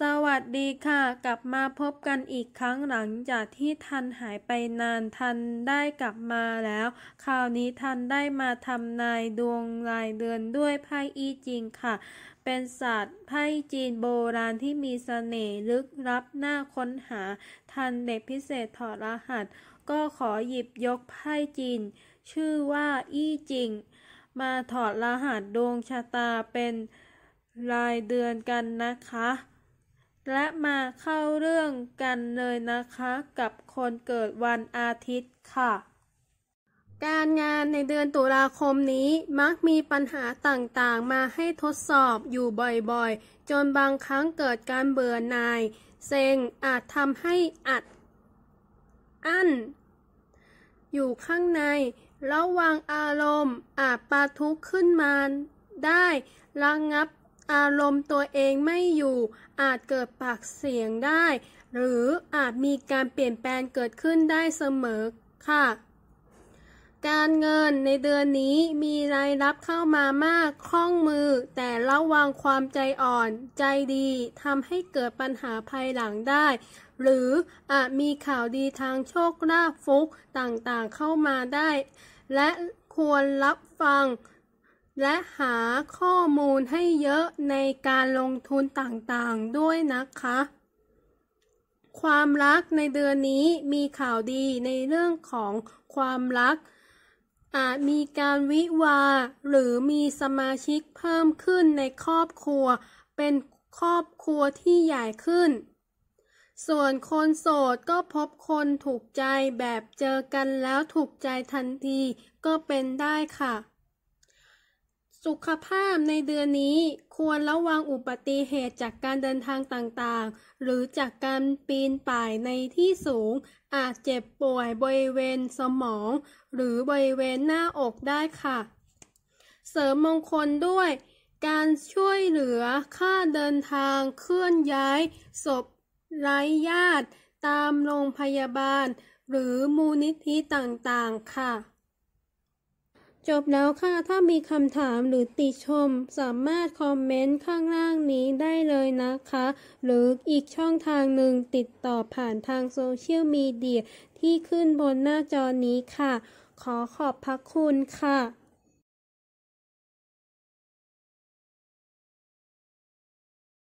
สวัสดีค่ะ กลับมาพบกันอีกครั้งหลังจากที่ทันหายไปนานทันได้กลับมาแล้ว คราวนี้ทันได้มาทำนายดวงรายเดือนด้วยไพ่อีจิงค่ะ เป็นศาสตร์ไพ่จีนโบราณที่มีสเสน่ห์ลึกลับน่าค้นหาทันเด็กพิเศษถอดรหัส ก็ขอหยิบยกไพ่จีน ชื่อว่าอี้จิง มาถอดรหัสดวงชะตาเป็นรายเดือนกันนะคะและมาเข้าเรื่องกันเลยนะคะ กับคนเกิดวันอาทิตย์ค่ะ การงานในเดือนตุลาคมนี้มักมีปัญหาต่างๆ มาให้ทดสอบอยู่บ่อยๆ จนบางครั้งเกิดการเบื่อหน่ายเซ็งอาจทำให้อัด อั้นอยู่ข้างใน ระวังอารมณ์อาจปาทุกข์ขึ้นมาได้ระงงับอารมณ์ตัวเองไม่อยู่อาจเกิดปากเสียงได้ หรืออาจมีการเปลี่ยนแปลงเกิดขึ้นได้เสมอค่ะ การเงินในเดือนนี้มีรายรับเข้ามามากคล่องมือ แต่ระวังความใจอ่อนใจดีทำให้เกิดปัญหาภายหลังได้ หรืออาจมีข่าวดีทางโชคลาภฟุกต่างๆเข้ามาได้ และควรรับฟังและหาข้อมูลให้เยอะในการลงทุนต่างๆด้วยนะคะ ความรักในเดือนนี้มีข่าวดีในเรื่องของความรัก อาจมีการวิวาหรือมีสมาชิกเพิ่มขึ้นในครอบครัว เป็นครอบครัวที่ใหญ่ขึ้น ส่วนคนโสดก็พบคนถูกใจแบบเจอกันแล้วถูกใจทันทีก็เป็นได้ค่ะสุขภาพในเดือนนี้ควรระวังอุบัติเหตุจากการเดินทางต่างๆ หรือจากการปีนป่ายในที่สูง อาจเจ็บป่วยบริเวณสมอง หรือบริเวณหน้าอกได้ค่ะ เสริมมงคลด้วย การช่วยเหลือค่าเดินทางเคลื่อนย้ายศพไร้ญาติ ตามโรงพยาบาล หรือมูลนิธิต่างๆ ค่ะจบแล้วค่ะ ถ้ามีคำถามหรือติชม สามารถคอมเมนต์ข้างล่างนี้ได้เลยนะคะ หรืออีกช่องทางหนึ่งติดต่อผ่านทางโซเชียลมีเดียที่ขึ้นบนหน้าจอนี้ค่ะ ขอขอบพระคุณค่ะ